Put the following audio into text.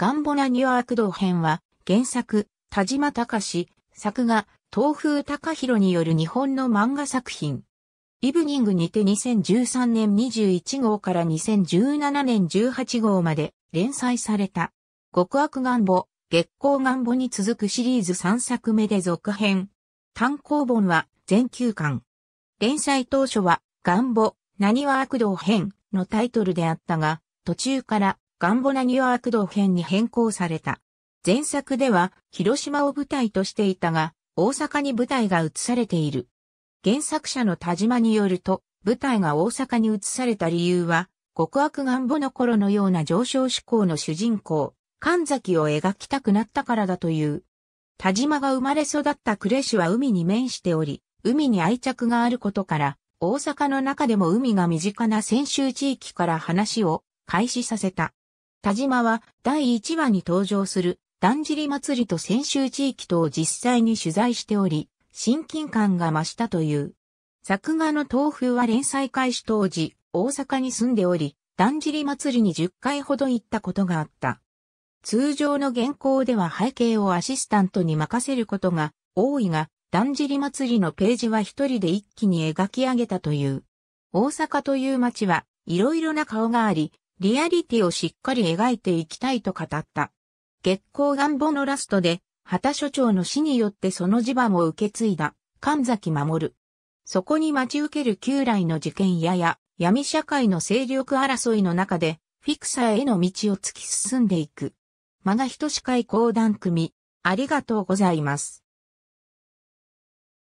ガンボナニュアーク道編は、原作、田島隆、作画、東風隆弘による日本の漫画作品。イブニングにて2013年21号から2017年18号まで連載された。極悪ガンボ、月光ガンボに続くシリーズ3作目で続編。単行本は全9巻。連載当初は、ガンボ、何は悪道編のタイトルであったが、途中からガンボナニュアーク道編に変更された。前作では広島を舞台としていたが、大阪に舞台が移されている。原作者の田島によると、舞台が大阪に移された理由は、極悪願望の頃のような上昇志向の主人公、神崎を描きたくなったからだという。田島が生まれ育った呉市は海に面しており、海に愛着があることから、大阪の中でも海が身近な先州地域から話を開始させた。田島は第1話に登場する、だんじり祭りと先週地域とを実際に取材しており、親近感が増したという。作画の東風は連載開始当時、大阪に住んでおり、だんじり祭りに10回ほど行ったことがあった。通常の原稿では背景をアシスタントに任せることが多いが、だんじり祭りのページは一人で一気に描き上げたという。大阪という街はいろいろな顔があり、リアリティをしっかり描いていきたいと語った。月光願望のラストで、畑所長の死によってその地盤を受け継いだ、神崎守。そこに待ち受ける旧来の事件やや、闇社会の勢力争いの中で、フィクサーへの道を突き進んでいく。マガヒし司会講談組、ありがとうございます。